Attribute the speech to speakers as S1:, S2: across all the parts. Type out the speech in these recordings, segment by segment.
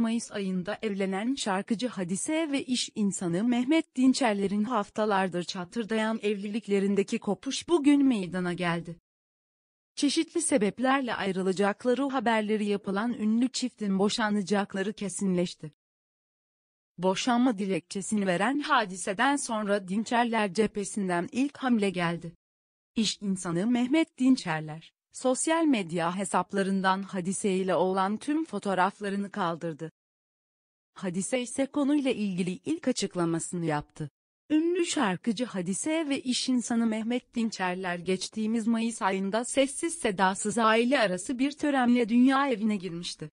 S1: Mayıs ayında evlenen şarkıcı Hadise ve iş insanı Mehmet Dinçerler'in haftalardır çatırdayan evliliklerindeki kopuş bugün meydana geldi. Çeşitli sebeplerle ayrılacakları haberleri yapılan ünlü çiftin boşanacakları kesinleşti. Boşanma dilekçesini veren hadiseden sonra Dinçerler cephesinden ilk hamle geldi. İş insanı Mehmet Dinçerler, sosyal medya hesaplarından Hadise ile olan tüm fotoğraflarını kaldırdı. Hadise ise konuyla ilgili ilk açıklamasını yaptı. Ünlü şarkıcı Hadise ve iş insanı Mehmet Dinçerler geçtiğimiz Mayıs ayında sessiz sedasız aile arası bir törenle dünya evine girmişti.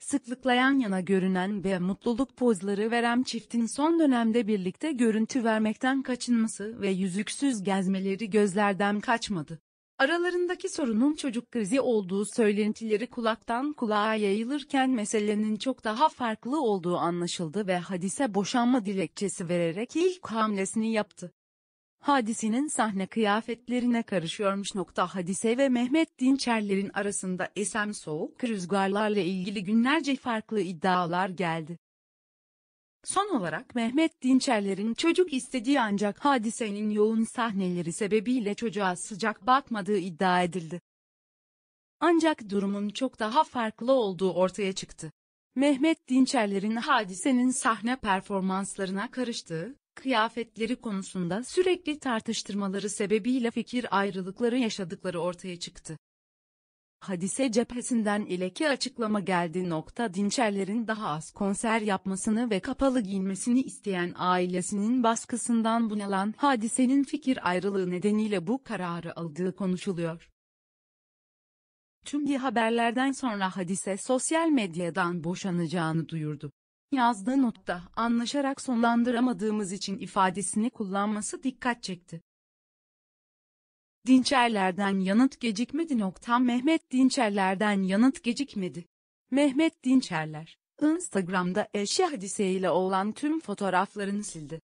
S1: Sıklıkla yan yana görünen ve mutluluk pozları veren çiftin son dönemde birlikte görüntü vermekten kaçınması ve yüzüksüz gezmeleri gözlerden kaçmadı. Aralarındaki sorunun çocuk krizi olduğu söylentileri kulaktan kulağa yayılırken meselenin çok daha farklı olduğu anlaşıldı ve hadise boşanma dilekçesi vererek ilk hamlesini yaptı. Hadisinin sahne kıyafetlerine karışıyormuş. Nokta hadise ve Mehmet Dinçerler'in arasında esen soğuk rüzgarlarla ilgili günlerce farklı iddialar geldi. Son olarak Mehmet Dinçerler'in çocuk istediği ancak hadisenin yoğun sahneleri sebebiyle çocuğa sıcak bakmadığı iddia edildi. Ancak durumun çok daha farklı olduğu ortaya çıktı. Mehmet Dinçerler'in hadisenin sahne performanslarına karıştığı, kıyafetleri konusunda sürekli tartıştırmaları sebebiyle fikir ayrılıkları yaşadıkları ortaya çıktı. Hadise cephesinden ileki açıklama geldi. Nokta Dinçerlerin daha az konser yapmasını ve kapalı giyinmesini isteyen ailesinin baskısından bunalan hadisenin fikir ayrılığı nedeniyle bu kararı aldığı konuşuluyor. Tüm iyi haberlerden sonra hadise sosyal medyadan boşanacağını duyurdu. Yazdığı notta anlaşarak sonlandıramadığımız için ifadesini kullanması dikkat çekti. Dinçerlerden yanıt gecikmedi. Noktam Mehmet Dinçerlerden yanıt gecikmedi. Mehmet Dinçerler, Instagram'da eşi hadiseyle olan tüm fotoğraflarını sildi.